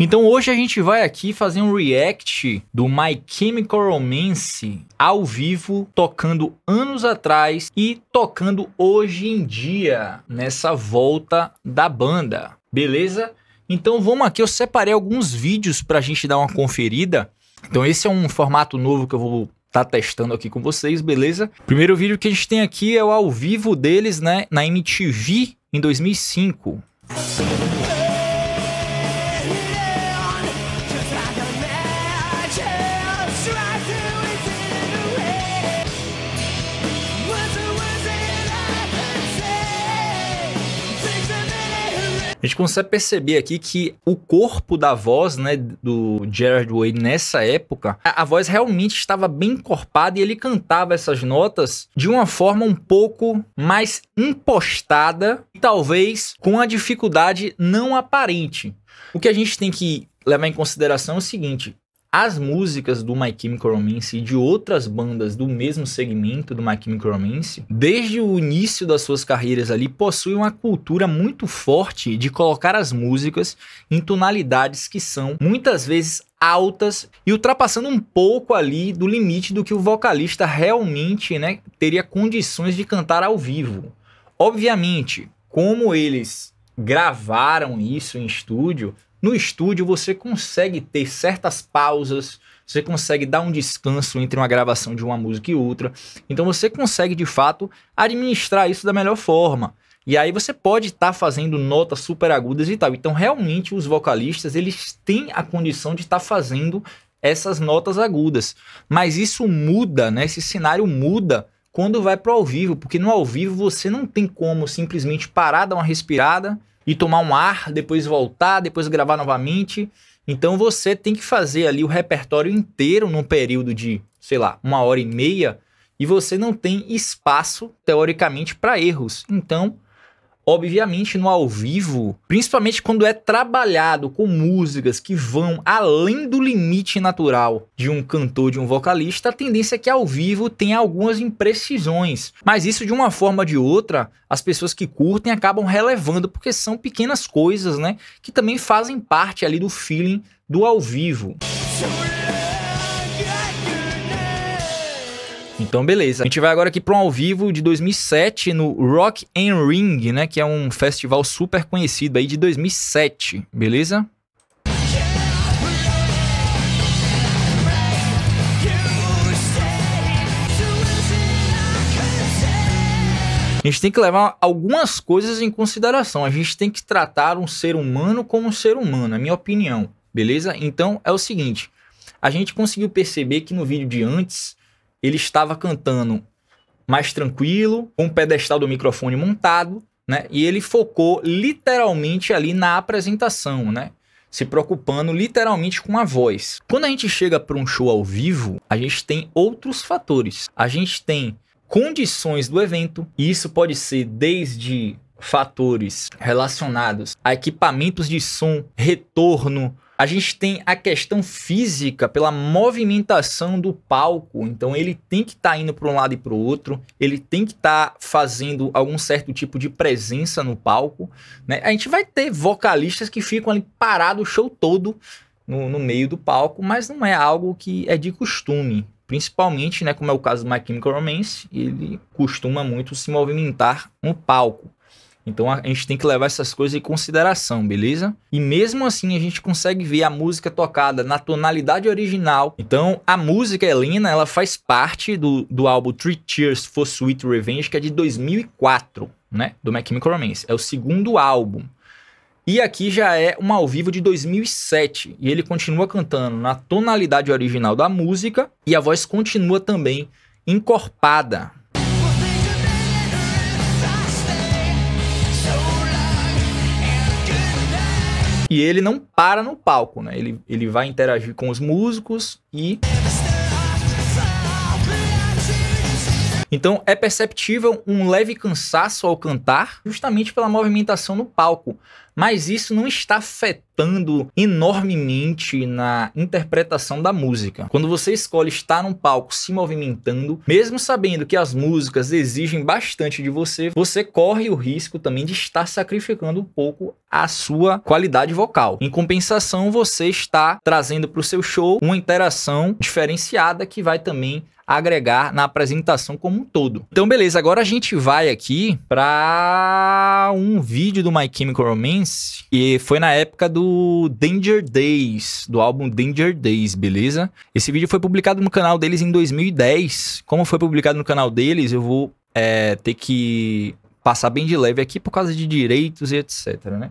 Então hoje a gente vai aqui fazer um react do My Chemical Romance ao vivo, tocando anos atrás e tocando hoje em dia, nessa volta da banda, beleza? Então vamos aqui, eu separei alguns vídeos pra gente dar uma conferida. Então esse é um formato novo que eu vou tá testando aqui com vocês, beleza? Primeiro vídeo que a gente tem aqui é o ao vivo deles, né, na MTV em 2005. A gente consegue perceber aqui que o corpo da voz, né, do Gerard Way nessa época, a, a voz realmente estava bem encorpada e ele cantava essas notas de uma forma um pouco mais impostada e talvez com a dificuldade não aparente. O que a gente tem que levar em consideração é o seguinte: as músicas do My Chemical Romance e de outras bandas do mesmo segmento do My Chemical Romance, desde o início das suas carreiras ali, possuem uma cultura muito forte de colocar as músicas em tonalidades que são muitas vezes altas e ultrapassando um pouco ali do limite do que o vocalista realmente, né, teria condições de cantar ao vivo. Obviamente, como eles gravaram isso em estúdio, no estúdio você consegue ter certas pausas, você consegue dar um descanso entre uma gravação de uma música e outra. Então você consegue de fato administrar isso da melhor forma. E aí você pode estar tá fazendo notas super agudas e tal. Então realmente os vocalistas, eles têm a condição de estar tá fazendo essas notas agudas. Mas isso muda, né? Esse cenário muda quando vai para o ao vivo, porque no ao vivo você não tem como simplesmente parar, dar uma respirada, ir tomar um ar, depois voltar, depois gravar novamente. Então você tem que fazer ali o repertório inteiro num período de, sei lá, uma hora e meia, e você não tem espaço, teoricamente, para erros. Então Obviamente, no ao vivo, principalmente quando é trabalhado com músicas que vão além do limite natural de um cantor, de um vocalista, a tendência é que ao vivo tenha algumas imprecisões. Mas isso, de uma forma ou de outra, as pessoas que curtem acabam relevando, porque são pequenas coisas, né? Que também fazem parte ali do feeling do ao vivo. Então, beleza. A gente vai agora aqui para um ao vivo de 2007 no Rock and Ring, né? Que é um festival super conhecido aí de 2007, beleza? A gente tem que levar algumas coisas em consideração. A gente tem que tratar um ser humano como um ser humano, na minha opinião, beleza? Então é o seguinte: a gente conseguiu perceber que no vídeo de antes ele estava cantando mais tranquilo, com o pedestal do microfone montado, né? E ele focou literalmente ali na apresentação, né? Se preocupando literalmente com a voz. Quando a gente chega para um show ao vivo, a gente tem outros fatores. A gente tem condições do evento, e isso pode ser desde fatores relacionados a equipamentos de som, retorno, a gente tem a questão física pela movimentação do palco. Então ele tem que estar tá indo para um lado e para o outro, ele tem que estar tá fazendo algum certo tipo de presença no palco. Né? A gente vai ter vocalistas que ficam ali parados o show todo no, no, meio do palco, mas não é algo que é de costume. Principalmente, né, como é o caso do My Chemical Romance, ele costuma muito se movimentar no palco. Então a gente tem que levar essas coisas em consideração, beleza? E mesmo assim a gente consegue ver a música tocada na tonalidade original. Então a música Helena, ela faz parte do, do álbum Three Tears for Sweet Revenge, que é de 2004, né? Do Mac Romance. É o segundo álbum. E aqui já é um ao vivo de 2007 e ele continua cantando na tonalidade original da música e a voz continua também encorpada, E ele não para no palco, né? Ele, ele vai interagir com os músicos e. Então é perceptível um leve cansaço ao cantar, justamente pela movimentação no palco, mas isso não está afetando enormemente na interpretação da música. Quando você escolhe estar num palco se movimentando, mesmo sabendo que as músicas exigem bastante de você, você corre o risco também de estar sacrificando um pouco a sua qualidade vocal. Em compensação, você está trazendo para o seu show uma interação diferenciada que vai também agregar na apresentação como um todo. Então, beleza, agora a gente vai aqui para um vídeo do My Chemical Romance, e foi na época do do Danger Days, do álbum Danger Days, beleza? Esse vídeo foi publicado no canal deles em 2010. Como foi publicado no canal deles, eu vou é, ter que passar bem de leve aqui por causa de direitos e etc, né?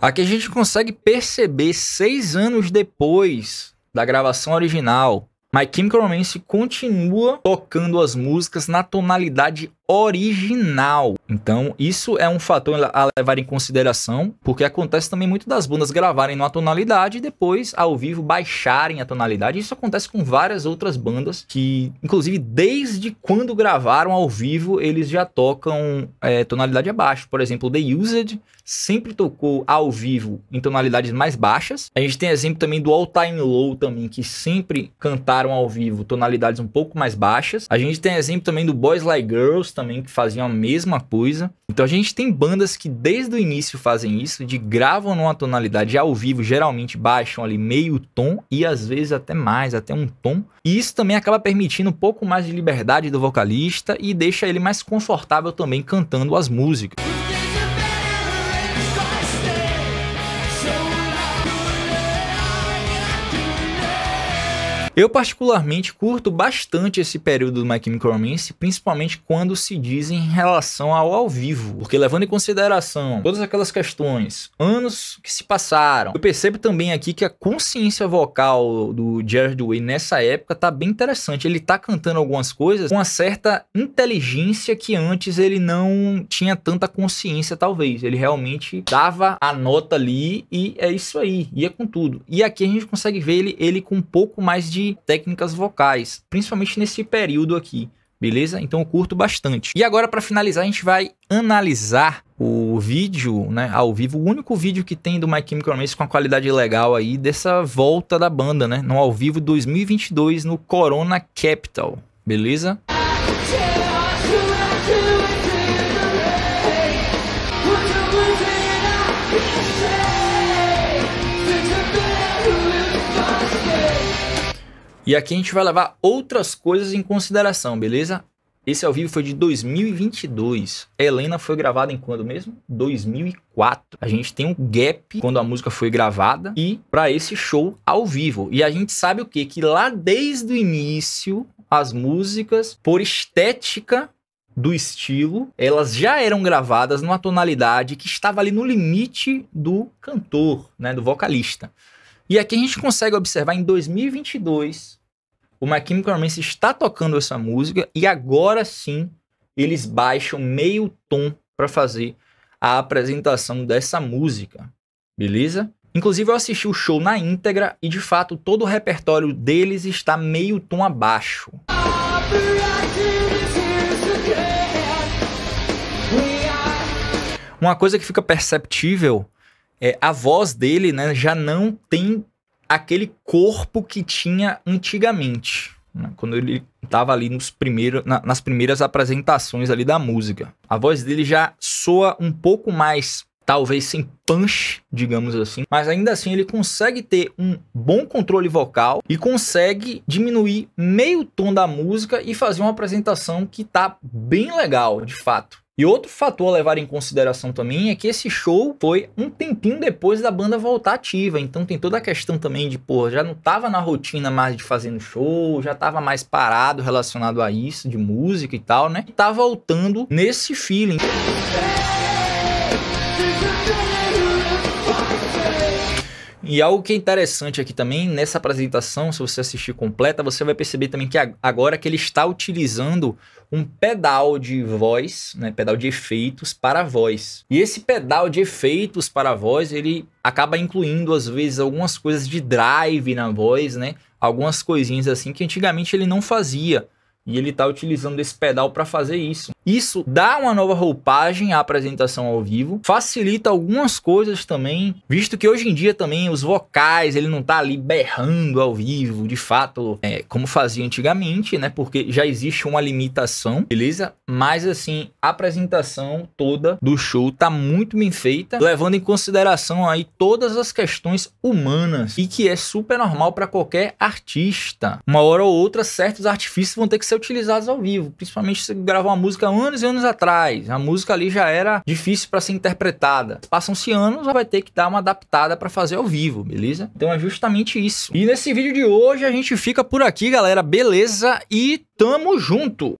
Aqui a gente consegue perceber seis anos depois da gravação original, My Chemical Romance continua tocando as músicas na tonalidade original. Então, isso é um fator a levar em consideração, porque acontece também muito das bandas gravarem numa tonalidade e depois, ao vivo, baixarem a tonalidade. Isso acontece com várias outras bandas que, inclusive, desde quando gravaram ao vivo, eles já tocam é, tonalidade abaixo. Por exemplo, The Used sempre tocou ao vivo em tonalidades mais baixas. A gente tem exemplo também do All Time Low também, que sempre cantaram ao vivo tonalidades um pouco mais baixas. A gente tem exemplo também do Boys Like Girls também que faziam a mesma coisa. Então a gente tem bandas que desde o início fazem isso, de gravam numa tonalidade ao vivo, geralmente baixam ali meio tom e às vezes até mais, até um tom. E isso também acaba permitindo um pouco mais de liberdade do vocalista e deixa ele mais confortável também cantando as músicas. Eu, particularmente, curto bastante esse período do My Chemical Romance, principalmente quando se diz em relação ao ao vivo, porque levando em consideração todas aquelas questões, anos que se passaram, eu percebo também aqui que a consciência vocal do Jared Way nessa época tá bem interessante. Ele tá cantando algumas coisas com uma certa inteligência que antes ele não tinha tanta consciência, talvez. Ele realmente dava a nota ali e é isso aí, ia com tudo. E aqui a gente consegue ver ele, ele com um pouco mais de técnicas vocais, principalmente nesse período aqui. Beleza? Então eu curto bastante. E agora para finalizar, a gente vai analisar o vídeo, né, ao vivo, o único vídeo que tem do My Chemical Romance com a qualidade legal aí dessa volta da banda, né, no ao vivo 2022 no Corona Capital. Beleza? E aqui a gente vai levar outras coisas em consideração, beleza? Esse ao vivo foi de 2022. Helena foi gravada em quando mesmo? 2004. A gente tem um gap quando a música foi gravada e para esse show ao vivo. E a gente sabe o quê? Que lá desde o início as músicas por estética do estilo, elas já eram gravadas numa tonalidade que estava ali no limite do cantor, né, do vocalista. E aqui a gente consegue observar em 2022 o My Chemical Romance está tocando essa música e agora sim eles baixam meio tom para fazer a apresentação dessa música. Beleza? Inclusive eu assisti o show na íntegra e de fato todo o repertório deles está meio tom abaixo. Uma coisa que fica perceptível é a voz dele, né, já não tem aquele corpo que tinha antigamente, né? quando ele estava ali nos primeiros, na, nas primeiras apresentações ali da música. A voz dele já soa um pouco mais, talvez sem punch, digamos assim, mas ainda assim ele consegue ter um bom controle vocal e consegue diminuir meio tom da música e fazer uma apresentação que tá bem legal, de fato. E outro fator a levar em consideração também é que esse show foi um tempinho depois da banda voltar ativa. Então tem toda a questão também de, pô, já não tava na rotina mais de fazendo show, já tava mais parado relacionado a isso, de música e tal, né? E tá voltando nesse feeling. E algo que é interessante aqui também, nessa apresentação, se você assistir completa, você vai perceber também que agora que ele está utilizando um pedal de voz, né, pedal de efeitos para voz. E esse pedal de efeitos para voz, ele acaba incluindo às vezes algumas coisas de drive na voz, né? Algumas coisinhas assim que antigamente ele não fazia. E ele está utilizando esse pedal para fazer isso. Isso dá uma nova roupagem à apresentação ao vivo, facilita algumas coisas também, visto que hoje em dia também os vocais, ele não tá ali berrando ao vivo, de fato, é, como fazia antigamente, né? Porque já existe uma limitação, beleza? Mas assim, a apresentação toda do show tá muito bem feita, levando em consideração aí todas as questões humanas e que é super normal para qualquer artista. Uma hora ou outra, certos artifícios vão ter que ser utilizados ao vivo, principalmente se gravar uma música anos e anos atrás. A música ali já era difícil para ser interpretada. Passam-se anos, vai ter que dar uma adaptada para fazer ao vivo, beleza? Então é justamente isso. E nesse vídeo de hoje a gente fica por aqui, galera. Beleza? E tamo junto!